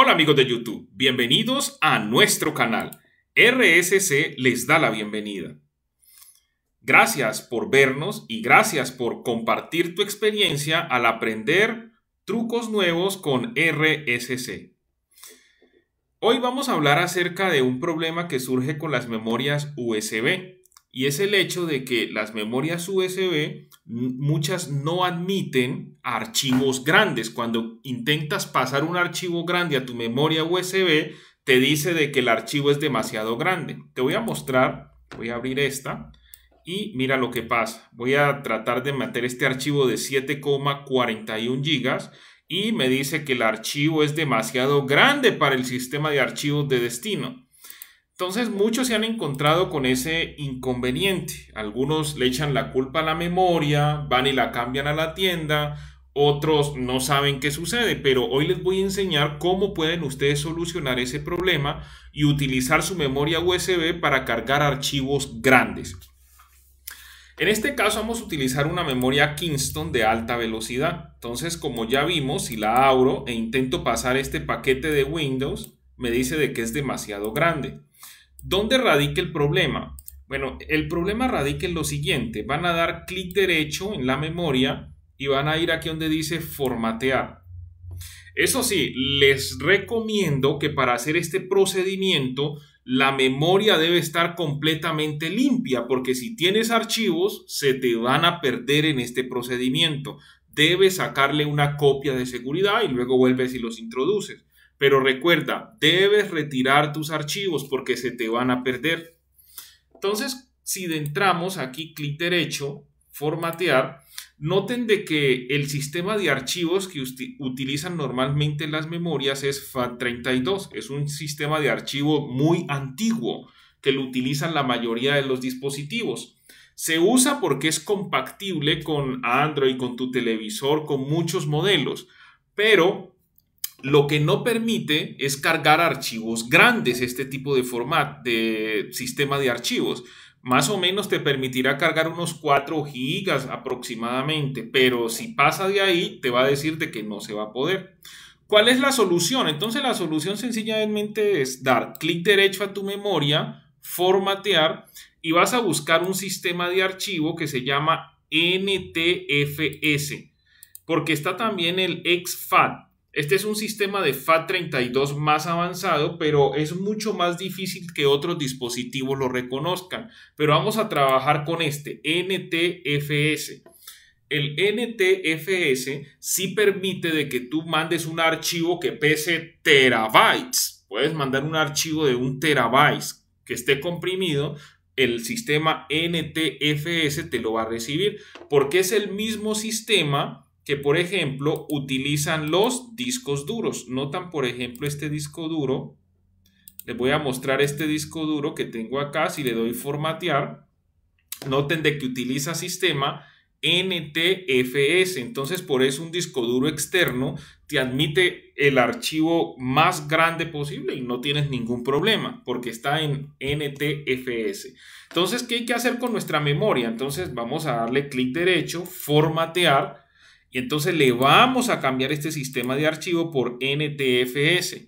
Hola amigos de YouTube, bienvenidos a nuestro canal. RSC les da la bienvenida. Gracias por vernos y gracias por compartir tu experiencia al aprender trucos nuevos con RSC. Hoy vamos a hablar acerca de un problema que surge con las memorias USB y es el hecho de que las memorias USB muchas no admiten archivos grandes. Cuando intentas pasar un archivo grande a tu memoria USB, te dice de que el archivo es demasiado grande. Te voy a mostrar, voy a abrir esta y mira lo que pasa. Voy a tratar de meter este archivo de 7,41 GB y me dice que el archivo es demasiado grande para el sistema de archivos de destino. Entonces muchos se han encontrado con ese inconveniente. Algunos le echan la culpa a la memoria, van y la cambian a la tienda, otros no saben qué sucede, pero hoy les voy a enseñar cómo pueden ustedes solucionar ese problema y utilizar su memoria USB para cargar archivos grandes. En este caso vamos a utilizar una memoria Kingston de alta velocidad. Entonces, como ya vimos, si la abro e intento pasar este paquete de Windows, me dice de que es demasiado grande. ¿Dónde radica el problema? Bueno, el problema radica en lo siguiente. Van a dar clic derecho en la memoria y van a ir aquí donde dice formatear. Eso sí, les recomiendo que para hacer este procedimiento la memoria debe estar completamente limpia porque si tienes archivos se te van a perder en este procedimiento. Debes sacarle una copia de seguridad y luego vuelves y los introduces. Pero recuerda, debes retirar tus archivos porque se te van a perder. Entonces, si entramos aquí, clic derecho, formatear, noten de que el sistema de archivos que utilizan normalmente las memorias es FAT32. Es un sistema de archivo muy antiguo que lo utilizan la mayoría de los dispositivos. Se usa porque es compatible con Android, con tu televisor, con muchos modelos, pero lo que no permite es cargar archivos grandes, este tipo de format de sistema de archivos. Más o menos te permitirá cargar unos 4 gigas aproximadamente, pero si pasa de ahí te va a decir que no se va a poder. ¿Cuál es la solución? Entonces la solución sencillamente es dar clic derecho a tu memoria, formatear y vas a buscar un sistema de archivo que se llama NTFS, porque está también el XFAT. Este es un sistema de FAT32 más avanzado, pero es mucho más difícil que otros dispositivos lo reconozcan. Pero vamos a trabajar con este, NTFS. El NTFS sí permite de que tú mandes un archivo que pese terabytes. Puedes mandar un archivo de un terabyte que esté comprimido, el sistema NTFS te lo va a recibir porque es el mismo sistema que, por ejemplo, utilizan los discos duros. Notan, por ejemplo, este disco duro. Les voy a mostrar este disco duro que tengo acá. Si le doy formatear, noten de que utiliza sistema NTFS. Entonces, por eso un disco duro externo te admite el archivo más grande posible y no tienes ningún problema porque está en NTFS. Entonces, ¿qué hay que hacer con nuestra memoria? Entonces, vamos a darle clic derecho, formatear y entonces le vamos a cambiar este sistema de archivo por NTFS.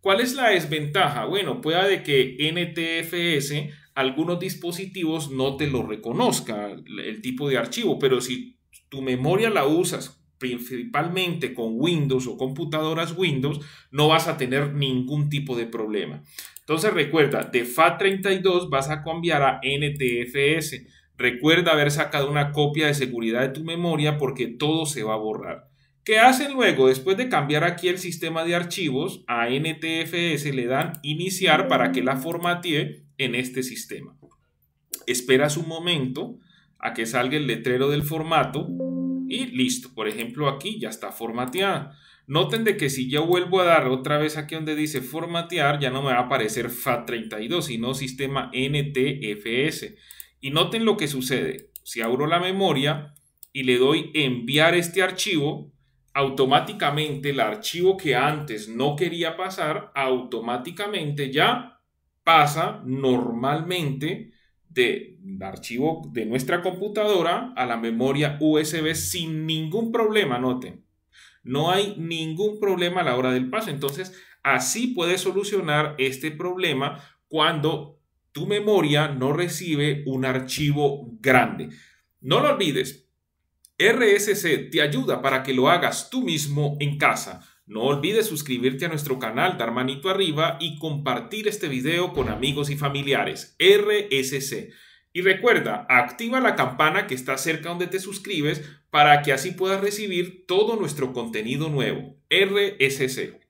¿Cuál es la desventaja? Bueno, pueda de que NTFS algunos dispositivos no te lo reconozca el tipo de archivo, pero si tu memoria la usas principalmente con Windows o computadoras Windows, no vas a tener ningún tipo de problema. Entonces recuerda, de FAT32 vas a cambiar a NTFS Recuerda haber sacado una copia de seguridad de tu memoria porque todo se va a borrar. ¿Qué hacen luego? Después de cambiar aquí el sistema de archivos, a NTFS le dan iniciar para que la formatee en este sistema. Esperas un momento a que salga el letrero del formato y listo. Por ejemplo, aquí ya está formateada. Noten de que si yo vuelvo a dar otra vez aquí donde dice formatear, ya no me va a aparecer FAT32, sino sistema NTFS. Y noten lo que sucede. Si abro la memoria y le doy enviar este archivo, automáticamente el archivo que antes no quería pasar, automáticamente ya pasa normalmente del archivo de nuestra computadora a la memoria USB sin ningún problema, noten. No hay ningún problema a la hora del paso. Entonces, así puede solucionar este problema cuando tu memoria no recibe un archivo grande. No lo olvides, RSC te ayuda para que lo hagas tú mismo en casa. No olvides suscribirte a nuestro canal, dar manito arriba y compartir este video con amigos y familiares. RSC. Y recuerda, activa la campana que está cerca donde te suscribes para que así puedas recibir todo nuestro contenido nuevo. RSC.